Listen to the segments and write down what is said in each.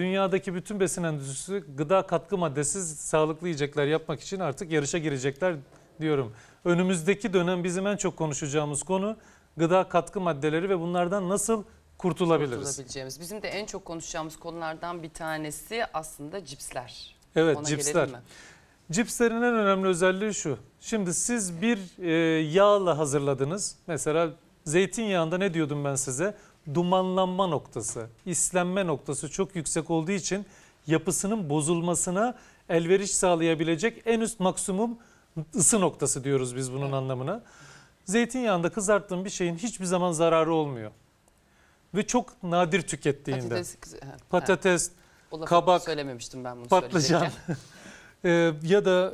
Dünyadaki bütün besin endüstrisi gıda katkı maddesiz sağlıklı yiyecekler yapmak için artık yarışa girecekler diyorum. Önümüzdeki dönem bizim en çok konuşacağımız konu gıda katkı maddeleri ve bunlardan nasıl kurtulabiliriz? Kurtulabileceğimiz. Bizim de en çok konuşacağımız konulardan bir tanesi aslında cipsler. Evet Ona cipsler. Cipslerin en önemli özelliği şu. Şimdi siz bir e, yağla hazırladınız. Mesela Zeytinyağında ne diyordum ben size? Dumanlanma noktası, islenme noktası çok yüksek olduğu için yapısının bozulmasına elveriş sağlayabilecek en üst maksimum ısı noktası diyoruz biz bunun evet. anlamına. Zeytinyağında kızarttığın bir şeyin hiçbir zaman zararı olmuyor. Ve çok nadir tükettiğinde. Patates, patates kabak, söylememiştim ben bunu patlıcan. Ee, ya da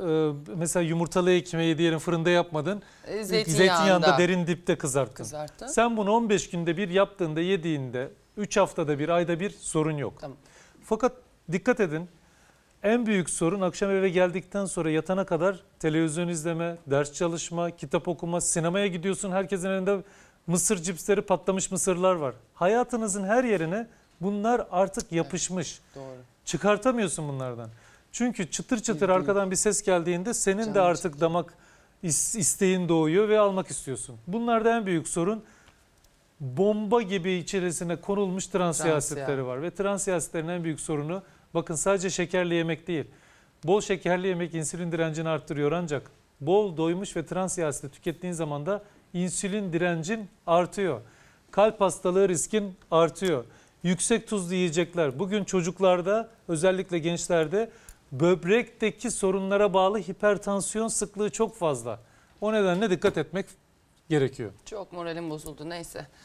e, mesela yumurtalı ekmeği diyelim fırında yapmadın. E, zeytinyağında. zeytinyağında derin dipte kızarttın. Kızarttın. Sen bunu 15 günde bir yaptığında yediğinde 3 haftada bir ayda bir sorun yok. Tamam. Fakat dikkat edin en büyük sorun akşam eve geldikten sonra yatana kadar televizyon izleme, ders çalışma, kitap okuma, sinemaya gidiyorsun. Herkesin elinde mısır cipsleri, patlamış mısırlar var. Hayatınızın her yerine bunlar artık yapışmış. Evet, doğru. Çıkartamıyorsun bunlardan. Çünkü çıtır çıtır arkadan bir ses geldiğinde senin de artık damak isteğin doğuyor ve almak istiyorsun. Bunlarda en büyük sorun bomba gibi içerisine konulmuş trans, trans siyasetleri var. Ve trans siyasetlerin en büyük sorunu bakın sadece şekerli yemek değil. Bol şekerli yemek insülin direncini arttırıyor ancak bol doymuş ve trans yağsını tükettiğin zaman da insülin direncin artıyor. Kalp hastalığı riskin artıyor. Yüksek tuzlu yiyecekler. Bugün çocuklarda özellikle gençlerde böbrekteki sorunlara bağlı hipertansiyon sıklığı çok fazla. O nedenle dikkat etmek gerekiyor. Çok moralim bozuldu neyse.